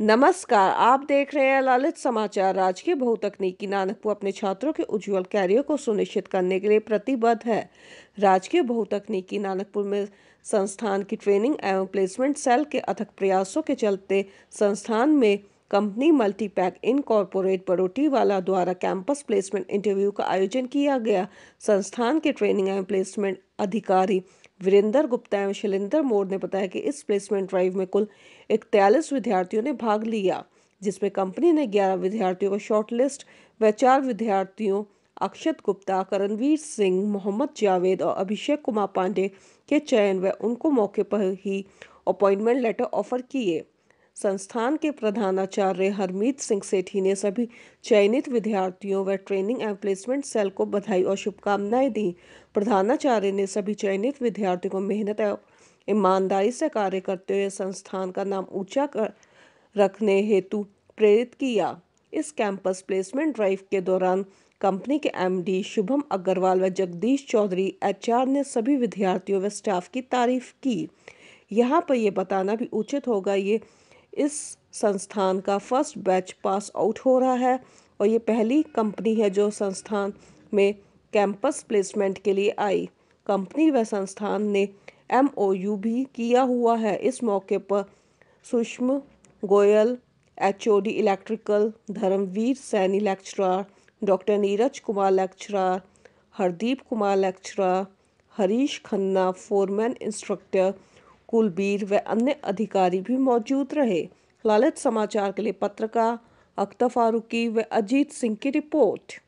नमस्कार आप देख रहे हैं ललित समाचार राजकीय बहुतकनीकी नानकपुर अपने छात्रों के उज्जवल कैरियर को सुनिश्चित करने के लिए प्रतिबद्ध है राजकीय बहुतकनीकी नानकपुर में संस्थान की ट्रेनिंग एवं प्लेसमेंट सेल के अथक प्रयासों के चलते संस्थान में कंपनी मल्टीपैक इन बड़ोटी वाला द्वारा कैंपस प्लेसमेंट इंटरव्यू का आयोजन किया गया संस्थान के ट्रेनिंग एवं प्लेसमेंट अधिकारी वीरेंद्र गुप्ता एवं शैलेंद्र मोर ने बताया कि इस प्लेसमेंट ड्राइव में कुल इकतालीस विद्यार्थियों ने भाग लिया जिसमें कंपनी ने ग्यारह विद्यार्थियों को शॉर्टलिस्ट व चार विद्यार्थियों अक्षत गुप्ता करणवीर सिंह मोहम्मद जावेद और अभिषेक कुमार पांडे के चयन व उनको मौके पर ही अपॉइंटमेंट लेटर ऑफर किए संस्थान के प्रधानाचार्य हरमीत सिंह सेठी ने सभी चयनित विद्यार्थियों व ट्रेनिंग एंड प्लेसमेंट सेल को बधाई और शुभकामनाएं दी प्रधानाचार्य ने सभी चयनित विद्यार्थियों को मेहनत और ईमानदारी से कार्य करते हुए संस्थान का नाम ऊंचा कर रखने हेतु प्रेरित किया इस कैंपस प्लेसमेंट ड्राइव के दौरान कंपनी के एमडी शुभम अग्रवाल व जगदीश चौधरी एचआर ने सभी विद्यार्थियों व स्टाफ की तारीफ की यहाँ पर यह बताना भी उचित होगा ये इस संस्थान का फर्स्ट बैच पास आउट हो रहा है और ये पहली कंपनी है जो संस्थान में कैंपस प्लेसमेंट के लिए आई कंपनी व संस्थान ने एम भी किया हुआ है इस मौके पर Sushma Goyal H electrical Dharamvir Saini lecturer doctor Neeraj Kumar lecturer Hardeep Kumar lecturer Harish Khanna foreman instructor Kulbir व अन्य अधिकारी भी मौजूद रहे लालच समाचार के लिए पत्रकार अख्तर फारूकी व अजीत सिंह की रिपोर्ट